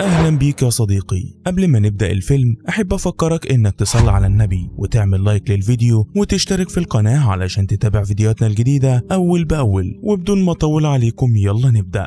اهلا بيك يا صديقي قبل ما نبدا الفيلم احب افكرك انك تصلي على النبي وتعمل لايك للفيديو وتشترك في القناه علشان تتابع فيديوهاتنا الجديده اول باول وبدون ما اطول عليكم يلا نبدا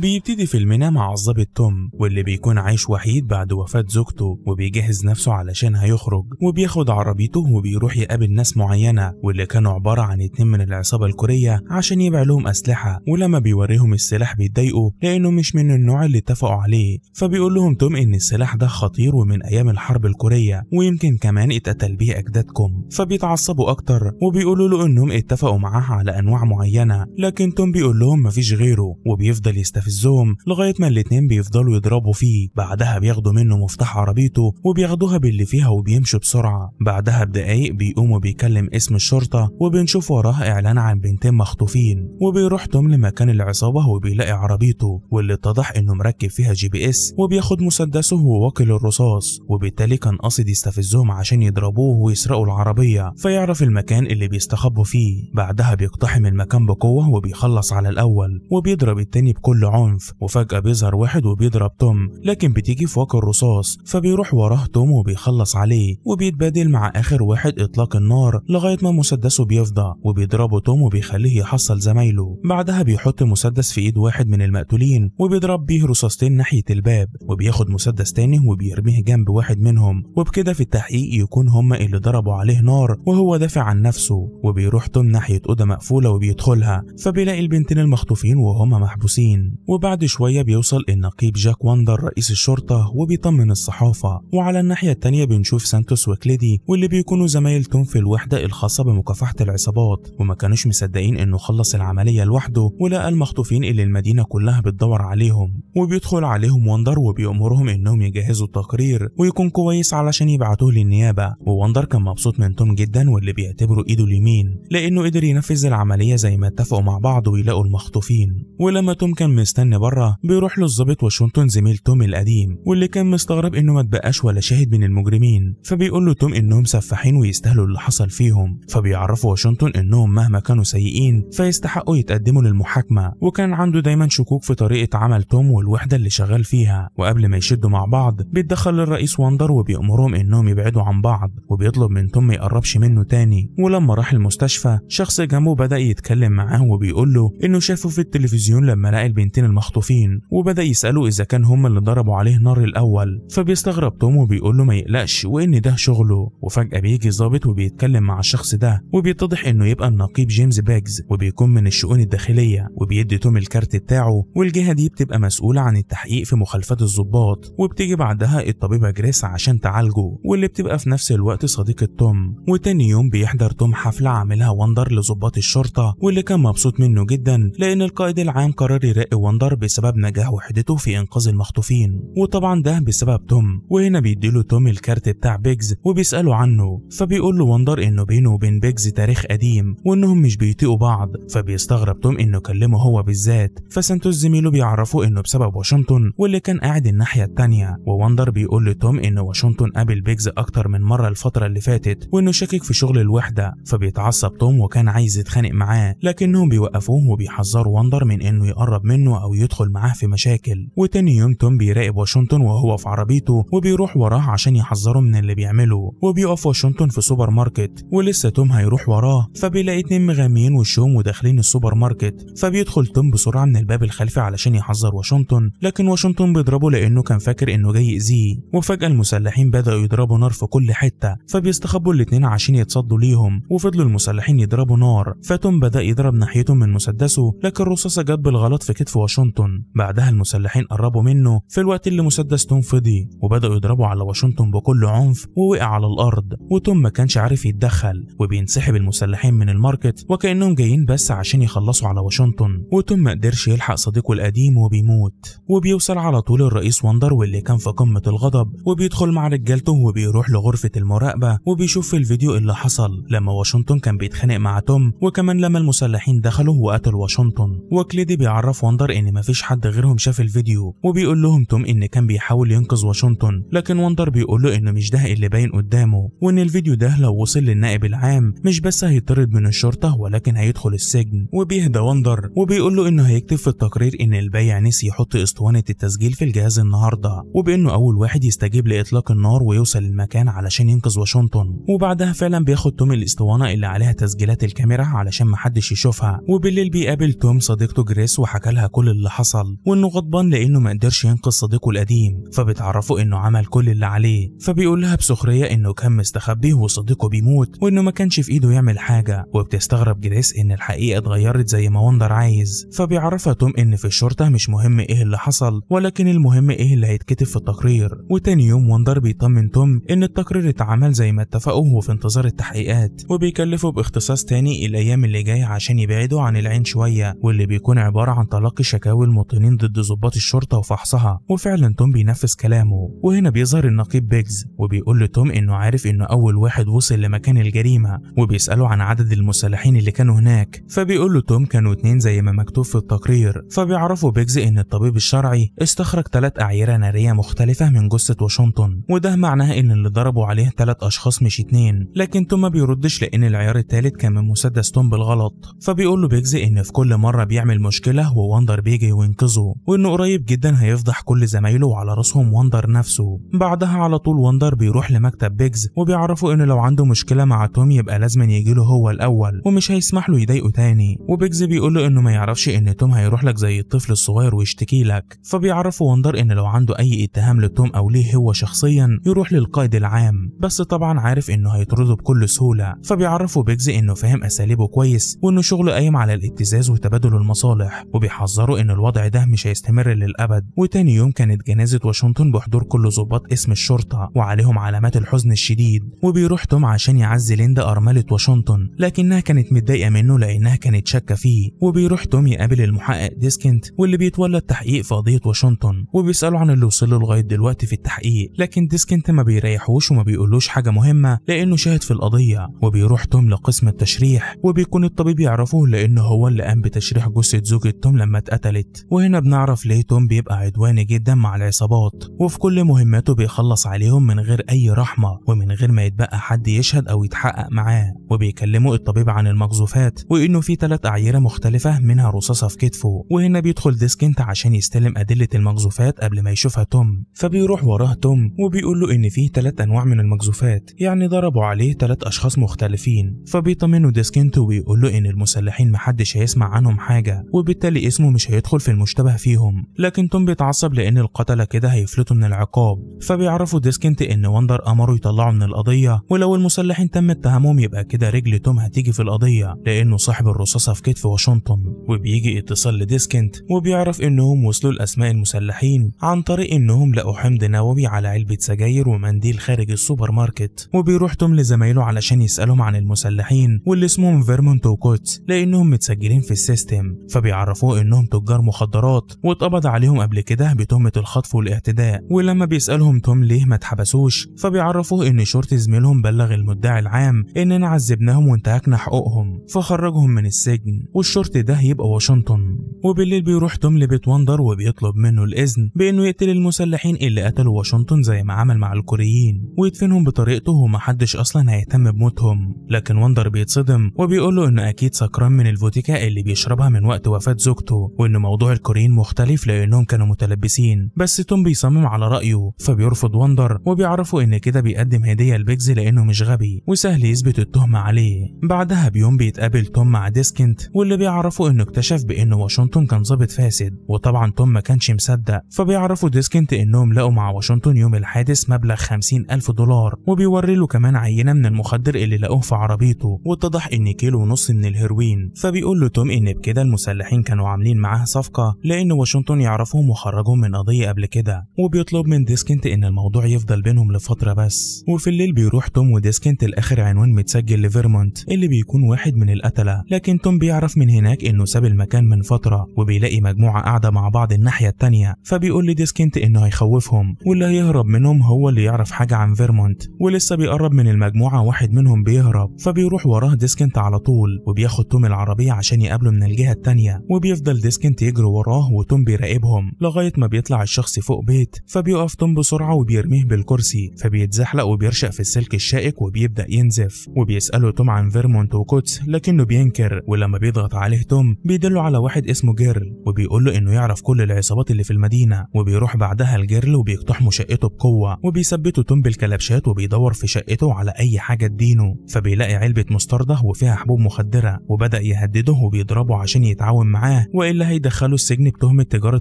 بيبتدي فيلمنا مع الظابط توم واللي بيكون عايش وحيد بعد وفاة زوجته وبيجهز نفسه علشان هيخرج وبياخد عربيته وبيروح يقابل ناس معينة واللي كانوا عبارة عن اتنين من العصابة الكورية عشان يبيع لهم أسلحة ولما بيوريهم السلاح بيتضايقوا لأنه مش من النوع اللي اتفقوا عليه فبيقول لهم توم إن السلاح ده خطير ومن أيام الحرب الكورية ويمكن كمان اتقتل بيه أجدادكم فبيتعصبوا أكتر وبيقولوا له إنهم اتفقوا معاه على أنواع معينة لكن توم بيقول لهم مفيش غيره وبيفضل يستفيد يستفزهم لغاية ما الاتنين بيفضلوا يضربوا فيه بعدها بياخدوا منه مفتاح عربيته وبياخدوها باللي فيها وبيمشوا بسرعة بعدها بدقايق بيقوموا بيكلم اسم الشرطة وبنشوف وراه إعلان عن بنتين مخطوفين وبيروح توم لمكان العصابة وبيلاقي عربيته واللي اتضح إنه مركب فيها جي بي إس وبياخد مسدسه وواكل الرصاص وبالتالي كان قاصد يستفزهم عشان يضربوه ويسرقوا العربية فيعرف المكان اللي بيستخبوا فيه بعدها بيقتحم المكان بقوة وبيخلص على الأول وبيضرب التاني بكل عنف وفجأة بيظهر واحد وبيضرب توم لكن بتيجي فوق الرصاص فبيروح وراه توم وبيخلص عليه وبيتبادل مع آخر واحد إطلاق النار لغاية ما مسدسه بيفضى وبيضربه توم وبيخليه يحصل زمايله بعدها بيحط مسدس في إيد واحد من المقتولين وبيضرب بيه رصاصتين ناحية الباب وبياخد مسدس تاني وبيرميه جنب واحد منهم وبكده في التحقيق يكون هما اللي ضربوا عليه نار وهو دافع عن نفسه وبيروح توم ناحية أوضة مقفولة وبيدخلها فبيلاقي البنتين المخطوفين وهما محبوسين وبعد شوية بيوصل النقيب جاك واندر رئيس الشرطة وبيطمن الصحافة وعلى الناحية التانية بنشوف سانتوس وكليدي واللي بيكونوا زمايل توم في الوحدة الخاصة بمكافحة العصابات وما كانوش مصدقين انه خلص العملية لوحده ولقى المخطوفين اللي المدينة كلها بتدور عليهم وبيدخل عليهم واندر وبيأمرهم انهم يجهزوا التقرير ويكون كويس علشان يبعتوه للنيابة وواندر كان مبسوط من توم جدا واللي بيعتبره ايده اليمين لانه قدر ينفذ العملية زي ما اتفقوا مع بعض ويلاقوا المخطوفين ولما توم كان مست مستني بره بيروح له الظابط واشنطن زميل توم القديم واللي كان مستغرب انه ما اتبقاش ولا شاهد من المجرمين فبيقول له توم انهم سفاحين ويستاهلوا اللي حصل فيهم فبيعرفوا واشنطن انهم مهما كانوا سيئين فيستحقوا يتقدموا للمحاكمه وكان عنده دايما شكوك في طريقه عمل توم والوحده اللي شغال فيها وقبل ما يشدوا مع بعض بيتدخل للرئيس واندر وبيأمرهم انهم يبعدوا عن بعض وبيطلب من توم ما يقربش منه تاني ولما راح المستشفى شخص جنبه بدأ يتكلم معاه وبيقول له انه شافه في التلفزيون لما لقى البنت الميتين المخطوفين وبدا يساله اذا كان هم اللي ضربوا عليه نار الاول فبيستغرب توم وبيقول له ما يقلقش وان ده شغله وفجاه بيجي ظابط وبيتكلم مع الشخص ده وبيتضح انه يبقى النقيب جيمس باجز وبيكون من الشؤون الداخليه وبيدي توم الكارت بتاعه والجهه دي بتبقى مسؤوله عن التحقيق في مخالفات الضباط وبتيجي بعدها الطبيبه جريس عشان تعالجه واللي بتبقى في نفس الوقت صديقه توم وتاني يوم بيحضر توم حفله عاملها وندر لظباط الشرطه واللي كان مبسوط منه جدا لان القائد العام قرر يراقب وندر بسبب نجاح وحدته في انقاذ المخطوفين وطبعا ده بسبب توم وهنا بيديله توم الكارت بتاع بيجز وبيساله عنه فبيقول له وندر انه بينه وبين بيجز تاريخ قديم وانهم مش بيطيقوا بعض فبيستغرب توم انه كلمه هو بالذات فسانتوس زميله بيعرفه انه بسبب واشنطن واللي كان قاعد الناحيه الثانيه ووندر بيقول لتوم ان واشنطن قابل بيجز اكتر من مره الفتره اللي فاتت وانه شاكك في شغل الوحده فبيتعصب توم وكان عايز يتخانق معاه لكنهم بيوقفوه وبيحذروا وندر من انه يقرب منه أو يدخل معاه في مشاكل وتاني يوم توم بيراقب واشنطن وهو في عربيته وبيروح وراه عشان يحذره من اللي بيعمله وبيقف واشنطن في سوبر ماركت ولسه توم هيروح وراه فبيلاقي اتنين مغاميين وشهم وداخلين السوبر ماركت فبيدخل توم بسرعة من الباب الخلفي علشان يحذر واشنطن لكن واشنطن بيضربه لأنه كان فاكر إنه جاي يأذيه وفجأة المسلحين بدأوا يضربوا نار في كل حتة فبيستخبوا الاتنين عشان يتصدوا ليهم وفضلوا المسلحين يضربوا نار فتوم بدأ يضرب ناحيتهم من مسدسه لكن الرصاصة جت بالغلط في كتف واشنطن بعدها المسلحين قربوا منه في الوقت اللي مسدس توم فضي وبدأوا يضربوا على واشنطن بكل عنف ووقع على الأرض وتوم ما كانش عارف يتدخل وبينسحب المسلحين من الماركت وكأنهم جايين بس عشان يخلصوا على واشنطن وتوم ما قدرش يلحق صديقه القديم وبيموت وبيوصل على طول الرئيس وندر واللي كان في قمة الغضب وبيدخل مع رجالته وبيروح لغرفة المراقبة وبيشوف في الفيديو اللي حصل لما واشنطن كان بيتخانق مع توم وكمان لما المسلحين دخلوا وقتلوا واشنطن وكليدي بيعرف وندر لأن مفيش حد غيرهم شاف الفيديو وبيقول لهم توم إن كان بيحاول ينقذ واشنطن لكن وندر بيقول له إنه مش ده اللي باين قدامه وإن الفيديو ده لو وصل للنائب العام مش بس هيطرد من الشرطة ولكن هيدخل السجن وبيهدى وندر وبيقول له إنه هيكتب في التقرير إن البايع نسي يحط اسطوانة التسجيل في الجهاز النهاردة وبإنه أول واحد يستجيب لإطلاق النار ويوصل المكان علشان ينقذ واشنطن وبعدها فعلا بياخد توم الاسطوانة اللي عليها تسجيلات الكاميرا علشان محدش يشوفها وبالليل بيقابل توم صديقته جريس وحكى لها كل كل اللي حصل وانه غضبان لانه ما قدرش ينقذ صديقه القديم فبتعرفه انه عمل كل اللي عليه فبيقول لها بسخريه انه كان مستخبي وصديقه بيموت وانه ما كانش في ايده يعمل حاجه وبتستغرب جريس ان الحقيقه اتغيرت زي ما وندر عايز فبيعرفها توم ان في الشرطه مش مهم ايه اللي حصل ولكن المهم ايه اللي هيتكتب في التقرير وتاني يوم وندر بيطمن توم ان التقرير اتعمل زي ما اتفقوا وفي انتظار التحقيقات وبيكلفه باختصاص تاني الايام اللي جايه عشان يبعده عن العين شويه واللي بيكون عباره عن تلقي شكاوي المواطنين ضد ضباط الشرطة وفحصها وفعلا توم بينفذ كلامه وهنا بيظهر النقيب بيجز وبيقول لتوم انه عارف انه اول واحد وصل لمكان الجريمة وبيسأله عن عدد المسلحين اللي كانوا هناك فبيقول له توم كانوا اتنين زي ما مكتوب في التقرير فبيعرفوا بيجز ان الطبيب الشرعي استخرج ثلاث أعيرة نارية مختلفة من جثة واشنطن وده معناه ان اللي ضربوا عليه ثلاث أشخاص مش اتنين لكن توم ما بيردش لأن العيار الثالث كان من مسدس توم بالغلط فبيقول له بيجز ان في كل مرة بيعمل مشكلة ووندر بيجي وينقذه وانه قريب جدا هيفضح كل زمايله وعلى راسهم وندر نفسه بعدها على طول وندر بيروح لمكتب بيجز وبيعرفه انه لو عنده مشكله مع توم يبقى لازم يجيله هو الاول ومش هيسمح له يضايقه تاني وبيجز بيقول له انه ما يعرفش ان توم هيروح لك زي الطفل الصغير ويشتكي لك فبيعرفه وندر ان لو عنده اي اتهام لتوم او ليه هو شخصيا يروح للقائد العام بس طبعا عارف انه هيطرده بكل سهوله فبيعرفه بيجز انه فاهم اساليبه كويس وانه شغله قايم على الابتزاز وتبادل المصالح وبيحذره قرروا إن الوضع ده مش هيستمر للأبد وتاني يوم كانت جنازة واشنطن بحضور كل ضباط اسم الشرطة وعليهم علامات الحزن الشديد وبيروح توم عشان يعزي ليندا أرملة واشنطن لكنها كانت متضايقة منه لأنها كانت شاكة فيه وبيروح توم يقابل المحقق ديسكنت واللي بيتولى التحقيق في قضية واشنطن وبيسأله عن اللي وصل له لغاية دلوقتي في التحقيق لكن ديسكنت ما بيريحوش وما بيقولوش حاجة مهمة لأنه شاهد في القضية وبيروح توم لقسم التشريح وبيكون الطبيب يعرفه لأنه هو اللي قام بتشريح جثة زوجة توم لما اتقتل اتقتلت وهنا بنعرف ليه توم بيبقى عدواني جدا مع العصابات وفي كل مهماته بيخلص عليهم من غير اي رحمه ومن غير ما يتبقى حد يشهد او يتحقق معاه وبيكلموا الطبيب عن المقذوفات وانه في ثلاث اعيره مختلفه منها رصاصه في كتفه وهنا بيدخل ديسكنت عشان يستلم ادله المقذوفات قبل ما يشوفها توم فبيروح وراه توم وبيقول له ان في ثلاث انواع من المقذوفات يعني ضربوا عليه ثلاث اشخاص مختلفين فبيطمنه ديسكنت وبيقول له ان المسلحين محدش هيسمع عنهم حاجه وبالتالي اسمه مش هيدخل في المشتبه فيهم لكن توم بيتعصب لان القتله كده هيفلتوا من العقاب فبيعرفوا ديسكنت ان وندر امره يطلعوا من القضيه ولو المسلحين تم اتهامهم يبقى كده رجل توم هتيجي في القضيه لانه صاحب الرصاصه في كتف واشنطن وبيجي اتصال لديسكنت وبيعرف انهم وصلوا لاسماء المسلحين عن طريق انهم لقوا حمض نووي على علبه سجاير ومنديل خارج السوبر ماركت وبيروح توم لزمايله علشان يسالهم عن المسلحين واللي اسمهم فيرمونت وكوتس لانهم متسجلين في السيستم فبيعرفوه انهم تجار مخدرات واتقبض عليهم قبل كده بتهمة الخطف والاعتداء ولما بيسألهم توم ليه ما اتحبسوش فبيعرفوه ان شرطي زميلهم بلغ المدعي العام اننا عذبناهم وانتهكنا حقوقهم فخرجهم من السجن والشرطي ده يبقى واشنطن وبالليل بيروح توم لبيت وندر وبيطلب منه الاذن بانه يقتل المسلحين اللي قتلوا واشنطن زي ما عمل مع الكوريين ويدفنهم بطريقته ومحدش اصلا هيهتم بموتهم لكن وندر بيتصدم وبيقول له انه اكيد سكران من الفوتيكا اللي بيشربها من وقت وفاة زوجته إن موضوع الكوريين مختلف لأنهم كانوا متلبسين بس توم بيصمم على رأيه فبيرفض وندر وبيعرفوا إن كده بيقدم هدية لبيجز لأنه مش غبي وسهل يثبت التهمة عليه بعدها بيوم بيتقابل توم مع ديسكنت واللي بيعرفوا إنه اكتشف بإن واشنطن كان ظابط فاسد وطبعا توم ما كانش مصدق فبيعرفوا ديسكنت إنهم لقوا مع واشنطن يوم الحادث مبلغ 50 ألف دولار وبيوري له كمان عينة من المخدر اللي لقوه في عربيته واتضح إن كيلو ونص من الهيروين فبيقول له توم إن بكده المسلحين كانوا عاملين معاه معاه صفقة لأن واشنطن يعرفهم وخرجهم من قضية قبل كده وبيطلب من ديسكنت إن الموضوع يفضل بينهم لفترة بس وفي الليل بيروح توم وديسكنت لآخر عنوان متسجل لفيرمونت اللي بيكون واحد من القتلة لكن توم بيعرف من هناك إنه ساب المكان من فترة وبيلاقي مجموعة قاعدة مع بعض الناحية التانية فبيقول لديسكنت إنه هيخوفهم واللي هيهرب منهم هو اللي يعرف حاجة عن فيرمونت ولسه بيقرب من المجموعة واحد منهم بيهرب فبيروح وراه ديسكنت على طول وبياخد توم العربية عشان يقابله من الجهة التانية وبيفضل ديسكنت السجن تجري وراه وتوم بيراقبهم لغايه ما بيطلع الشخص فوق بيت فبيقف توم بسرعه وبيرميه بالكرسي فبيتزحلق وبيرشق في السلك الشائك وبيبدا ينزف وبيساله توم عن فيرمونت وكوتس لكنه بينكر ولما بيضغط عليه توم بيدله على واحد اسمه جيرل وبيقول له انه يعرف كل العصابات اللي في المدينه وبيروح بعدها لجيرل وبيقتحموا شقته بقوه وبيثبته توم بالكلبشات وبيدور في شقته على اي حاجه تدينه فبيلاقي علبه مستردة وفيها حبوب مخدره وبدا يهدده وبيضربه عشان يتعاون معاه والا يدخله السجن بتهمة تجارة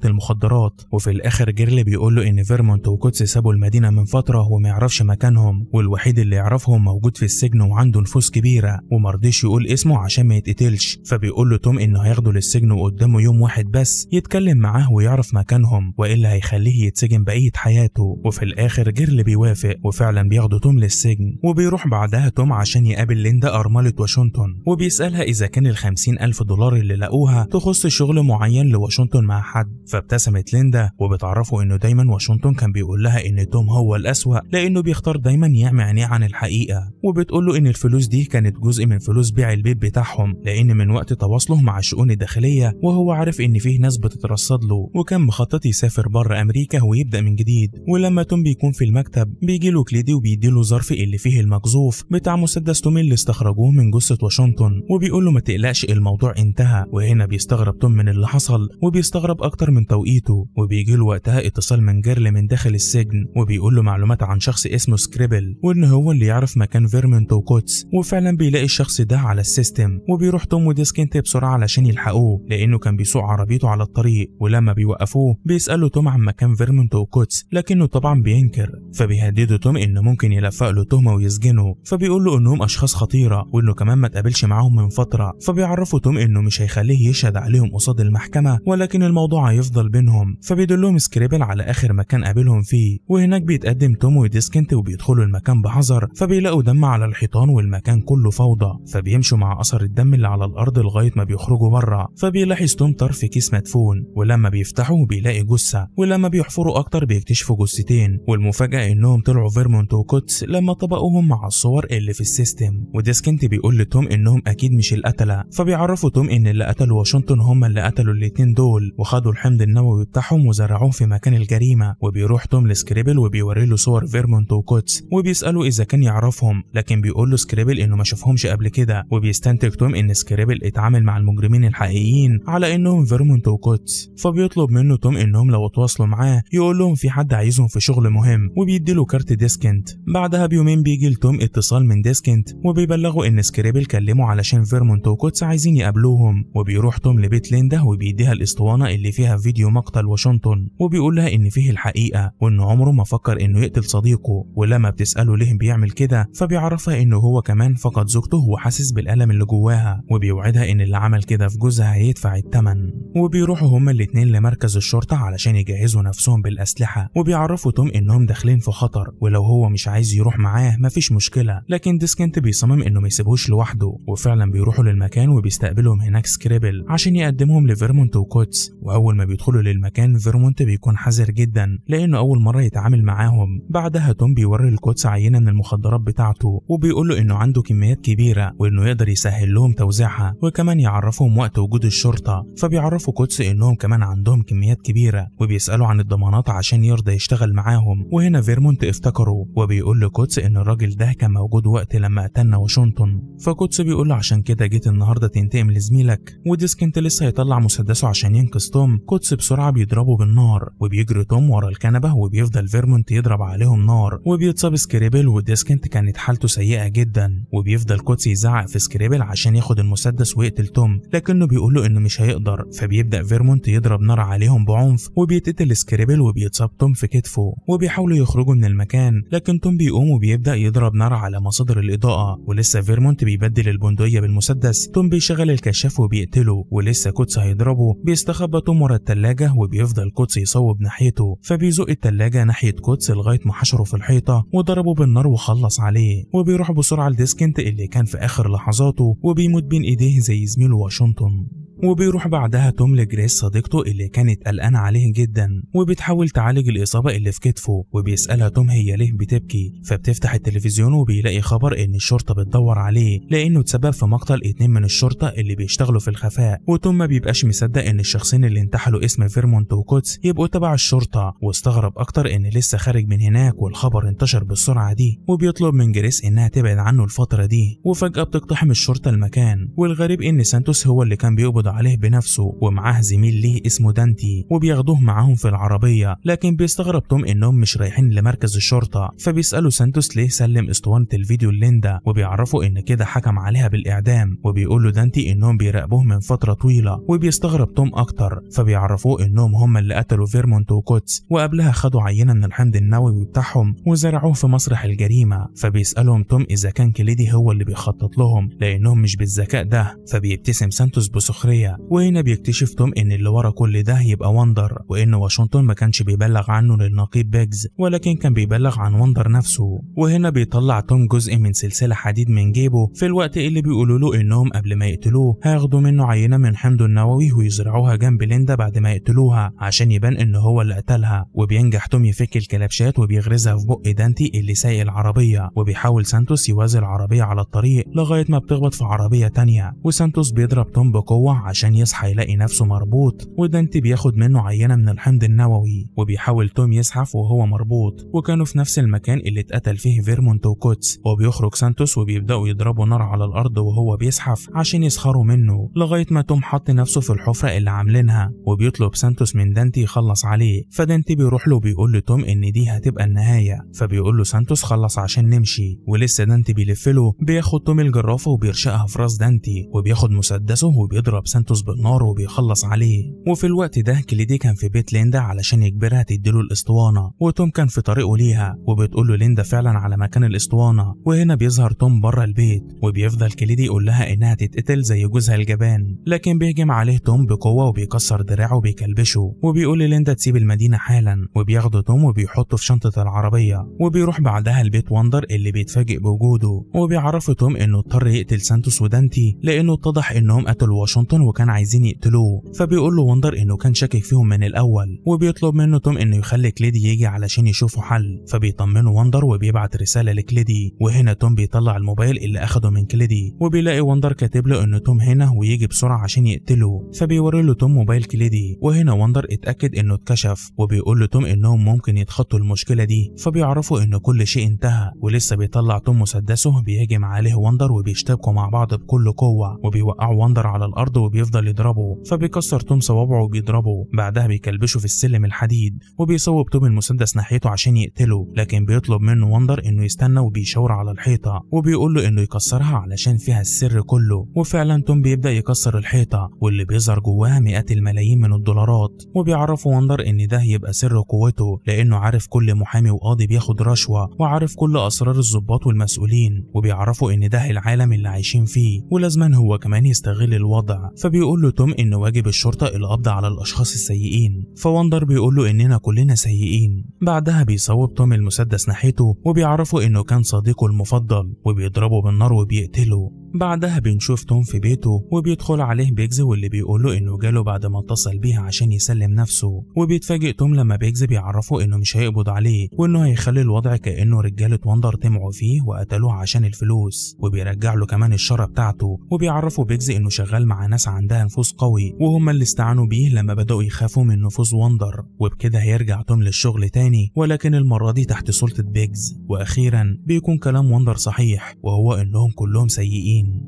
المخدرات وفي الآخر جيرلي بيقول له إن فيرمونت وكوتس سابوا المدينة من فترة وما يعرفش مكانهم والوحيد اللي يعرفهم موجود في السجن وعنده نفوس كبيرة ومرضيش يقول اسمه عشان ما يتقتلش فبيقول له توم إنه هياخده للسجن وقدامه يوم واحد بس يتكلم معاه ويعرف مكانهم وإلا هيخليه يتسجن بقية حياته وفي الآخر جيرلي بيوافق وفعلا بياخده توم للسجن وبيروح بعدها توم عشان يقابل ليندا أرملة واشنطن وبيسألها إذا كان ال ألف دولار اللي لقوها تخص شغل معين معين لواشنطن مع حد فابتسمت ليندا وبتعرفه انه دايما واشنطن كان بيقول لها ان توم هو الاسوأ لانه بيختار دايما يعمي عينيه عن الحقيقه وبتقول له ان الفلوس دي كانت جزء من فلوس بيع البيت بتاعهم لان من وقت تواصله مع الشؤون الداخليه وهو عارف ان فيه ناس بتترصد له وكان مخطط يسافر بره امريكا ويبدا من جديد ولما توم بيكون في المكتب بيجي له كليدي وبيدي له ظرف اللي فيه المقذوف بتاع مسدس توم اللي استخرجوه من جثه واشنطن وبيقول له ما تقلقش الموضوع انتهى وهنا بيستغرب توم من اللي اللي حصل وبيستغرب أكتر من توقيته وبيجي له وقتها اتصال من جيرل من داخل السجن وبيقول له معلومات عن شخص اسمه سكريبل وإن هو اللي يعرف مكان فيرمنت وكوتس وفعلا بيلاقي الشخص ده على السيستم وبيروح توم وديسكنت بسرعة علشان يلحقوه لأنه كان بيسوق عربيته على الطريق ولما بيوقفوه بيسأله توم عن مكان فيرمنت وكوتس لكنه طبعا بينكر فبيهدده توم إنه ممكن يلفق له تهمة ويسجنه فبيقول له إنهم أشخاص خطيرة وإنه كمان ما اتقابلش معاهم من فترة فبيعرفه توم إنه مش هيخليه يشهد عليهم قصاد المحكمة المحكمة ولكن الموضوع هيفضل بينهم فبيدلهم سكريبل على آخر مكان قابلهم فيه وهناك بيتقدم توم وديسكنت وبيدخلوا المكان بحذر فبيلاقوا دم على الحيطان والمكان كله فوضى فبيمشوا مع أثر الدم اللي على الأرض لغاية ما بيخرجوا بره فبيلاحظ توم طرف كيس مدفون ولما بيفتحوه بيلاقي جثة ولما بيحفروا أكتر بيكتشفوا جثتين والمفاجأة إنهم طلعوا فيرمونت وكوتس لما طبقوهم مع الصور اللي في السيستم وديسكنت بيقول لتوم إنهم أكيد مش القتلة فبيعرفوا توم إن اللي قتلوا واشنطن هم اللي قتلوا قتلوا الاتنين دول وخدوا الحمض النووي بتاعهم وزرعوه في مكان الجريمه وبيروح توم لسكريبل وبيوري له صور فيرمونت وكوتس وبيساله اذا كان يعرفهم لكن بيقول له سكريبل انه ما شافهمش قبل كده وبيستنتج توم ان سكريبل اتعامل مع المجرمين الحقيقيين على انهم فيرمونت وكوتس فبيطلب منه توم انهم لو اتواصلوا معاه يقول لهم في حد عايزهم في شغل مهم وبيديله كارت ديسكنت بعدها بيومين بيجي لتوم اتصال من ديسكنت وبيبلغه ان سكريبل كلمه علشان فيرمونت وكوتس عايزين يقابلوهم وبيروح توم لبيت ليندا وبيديها الاسطوانه اللي فيها فيديو مقتل واشنطن وبيقول لها ان فيه الحقيقه وان عمره ما فكر انه يقتل صديقه ولما بتساله ليه بيعمل كده فبيعرفها انه هو كمان فقد زوجته وحاسس بالالم اللي جواها وبيوعدها ان اللي عمل كده في جوزها هيدفع الثمن وبيروحوا هما الاتنين لمركز الشرطه علشان يجهزوا نفسهم بالاسلحه وبيعرفوا توم انهم داخلين في خطر ولو هو مش عايز يروح معاه مفيش مشكله لكن ديسكنت بيصمم انه ما يسيبهوش لوحده وفعلا بيروحوا للمكان وبيستقبلهم هناك سكريبل عشان يقدمهم لفيرجن فيرمونت وكوتس واول ما بيدخلوا للمكان فيرمونت بيكون حذر جدا لانه اول مره يتعامل معاهم بعدها توم بيوري لكوتس عينه من المخدرات بتاعته وبيقول له انه عنده كميات كبيره وانه يقدر يسهل لهم توزيعها وكمان يعرفهم وقت وجود الشرطه فبيعرفوا كوتس انهم كمان عندهم كميات كبيره وبيسالوا عن الضمانات عشان يرضى يشتغل معاهم وهنا فيرمونت افتكره وبيقول لكوتس ان الراجل ده كان موجود وقت لما قتلنا واشنطن فكوتس بيقول له عشان كده جيت النهارده تنتقم لزميلك وديسك انت لسه هيطلع بيستدعسوا عشان ينقذ توم كوتس بسرعة بيضربه بالنار وبيجري توم ورا الكنبة وبيفضل فيرمونت يضرب عليهم نار وبيتصاب سكريبل وديسكنت كانت حالته سيئة جدا وبيفضل كوتس يزعق في سكريبل عشان ياخد المسدس ويقتل توم لكنه بيقول له انه مش هيقدر فبيبدأ فيرمونت يضرب نار عليهم بعنف وبيتقتل سكريبل وبيتصاب توم في كتفه وبيحاولوا يخرجوا من المكان لكن توم بيقوم وبيبدأ يضرب نار على مصادر الإضاءة ولسه فيرمونت بيبدل البندقية بالمسدس توم بيشغل الكشاف وبيقتله ولسه كوتس هيضرب بيضربه بيستخبى تمر التلاجة وبيفضل كوتس يصوب ناحيته فبيزق التلاجة ناحية كوتس لغاية ما حشره في الحيطة وضربه بالنار وخلص عليه وبيروح بسرعة لديسكنت اللي كان في آخر لحظاته وبيموت بين إيديه زي زميله واشنطن وبيروح بعدها توم لجريس صديقته اللي كانت قلقانة عليه جدا وبتحاول تعالج الإصابة اللي في كتفه وبيسألها توم هي ليه بتبكي فبتفتح التلفزيون وبيلاقي خبر إن الشرطة بتدور عليه لأنه اتسبب في مقتل اتنين من الشرطة اللي بيشتغلوا في الخفاء وتوم ما بيبقاش مصدق إن الشخصين اللي انتحلوا اسم فيرمونت وكوتس يبقوا تبع الشرطة واستغرب أكتر إن لسه خارج من هناك والخبر انتشر بالسرعة دي وبيطلب من جريس إنها تبعد عنه الفترة دي وفجأة بتقتحم الشرطة المكان والغريب إن سانتوس هو اللي كان بيقبض بيقبض عليه بنفسه ومعاه زميل ليه اسمه دانتي وبياخدوه معاهم في العربيه لكن بيستغرب توم انهم مش رايحين لمركز الشرطه فبيسالوا سانتوس ليه سلم اسطوانه الفيديو لليندا وبيعرفوا ان كده حكم عليها بالاعدام وبيقول له دانتي انهم بيراقبوه من فتره طويله وبيستغرب توم اكتر فبيعرفوه انهم هم اللي قتلوا فيرمونت وكوتس وقبلها خدوا عينه من الحمض النووي بتاعهم وزرعوه في مسرح الجريمه فبيسالهم توم اذا كان كليدي هو اللي بيخطط لهم لانهم مش بالذكاء ده فبيبتسم سانتوس بسخريه الجوية وهنا بيكتشف توم إن اللي ورا كل ده يبقى وندر وإن واشنطن ما كانش بيبلغ عنه للنقيب بيجز ولكن كان بيبلغ عن وندر نفسه وهنا بيطلع توم جزء من سلسلة حديد من جيبه في الوقت اللي بيقولوا له إنهم قبل ما يقتلوه هياخدوا منه عينة من حمضه النووي ويزرعوها جنب ليندا بعد ما يقتلوها عشان يبان إن هو اللي قتلها وبينجح توم يفك الكلبشات وبيغرزها في بق دانتي اللي سايق العربية وبيحاول سانتوس يوازي العربية على الطريق لغاية ما بتخبط في عربية تانية وسانتوس بيضرب توم بقوة عشان يصحى يلاقي نفسه مربوط ودانتي بياخد منه عينة من الحمض النووي وبيحاول توم يزحف وهو مربوط وكانوا في نفس المكان اللي اتقتل فيه فيرمونت وكوتس وبيخرج سانتوس وبيبدأوا يضربوا نار على الأرض وهو بيزحف عشان يسخروا منه لغاية ما توم حط نفسه في الحفرة اللي عاملينها وبيطلب سانتوس من دانتي يخلص عليه فدانتي بيروح له وبيقول لتوم إن دي هتبقى النهاية فبيقول له سانتوس خلص عشان نمشي ولسه دانتي بيلف له بياخد توم الجرافة وبيرشقها في راس دانتي وبياخد مسدسه وبيضرب سانتوس سانتوس بنار وبيخلص عليه وفي الوقت ده كليدي كان في بيت ليندا علشان يجبرها تديله الاسطوانه وتوم كان في طريقه ليها وبتقول له ليندا فعلا على مكان الاسطوانه وهنا بيظهر توم بره البيت وبيفضل كليدي يقول لها انها تتقتل زي جوزها الجبان لكن بيهجم عليه توم بقوه وبيكسر دراعه وبيكلبشه وبيقول ليندا تسيب المدينه حالا وبياخده توم وبيحطه في شنطه العربيه وبيروح بعدها لبيت واندر اللي بيتفاجئ بوجوده وبيعرفه توم انه اضطر يقتل سانتوس ودانتي لانه اتضح انهم قتلوا واشنطن وكان عايزين يقتلوه فبيقول له وندر انه كان شاكك فيهم من الاول وبيطلب منه توم انه يخلي كليدي يجي علشان يشوفوا حل فبيطمنه وندر وبيبعت رساله لكليدي وهنا توم بيطلع الموبايل اللي اخده من كليدي وبيلاقي وندر كاتب له ان توم هنا ويجي بسرعه عشان يقتله فبيوري له توم موبايل كليدي وهنا وندر اتاكد انه اتكشف وبيقول له توم انهم ممكن يتخطوا المشكله دي فبيعرفوا ان كل شيء انتهى ولسه بيطلع توم مسدسه بيهاجم عليه وندر وبيشتبكوا مع بعض بكل قوه وبيوقعوا وندر على الارض وبي بيفضل يضربه فبيكسر توم صوابعه وبيضربه بعدها بيكلبشه في السلم الحديد وبيصوب توم المسدس ناحيته عشان يقتله لكن بيطلب منه وندر انه يستنى وبيشاور على الحيطه وبيقول له انه يكسرها علشان فيها السر كله وفعلا توم بيبدا يكسر الحيطه واللي بيظهر جواها مئات الملايين من الدولارات وبيعرفه وندر ان ده هيبقى سر قوته لانه عارف كل محامي وقاضي بياخد رشوه وعارف كل اسرار الظباط والمسؤولين وبيعرفوا ان ده العالم اللي عايشين فيه ولازما هو كمان يستغل الوضع ف فبيقول له توم إن واجب الشرطة القبض على الأشخاص السيئين فواندر بيقول له إننا كلنا سيئين بعدها بيصوب توم المسدس ناحيته وبيعرفوا إنه كان صديقه المفضل وبيضربه بالنار وبيقتله بعدها بنشوف توم في بيته وبيدخل عليه بيجز واللي بيقول له انه جاله بعد ما اتصل بيه عشان يسلم نفسه وبيتفاجئ توم لما بيجز بيعرفه انه مش هيقبض عليه وانه هيخلي الوضع كانه رجاله وندر طمعوا فيه وقتلوه عشان الفلوس وبيرجع له كمان الشاره بتاعته وبيعرفه بيجز انه شغال مع ناس عندها نفوذ قوي وهم اللي استعانوا بيه لما بدأوا يخافوا من نفوذ وندر وبكده هيرجع توم للشغل تاني ولكن المرة دي تحت سلطة بيجز وأخيرا بيكون كلام وندر صحيح وهو إنهم كلهم سيئين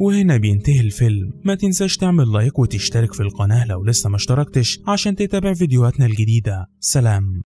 وهنا بينتهي الفيلم ما تنساش تعمل لايك وتشترك في القناة لو لسه ما اشتركتش عشان تتابع فيديوهاتنا الجديدة سلام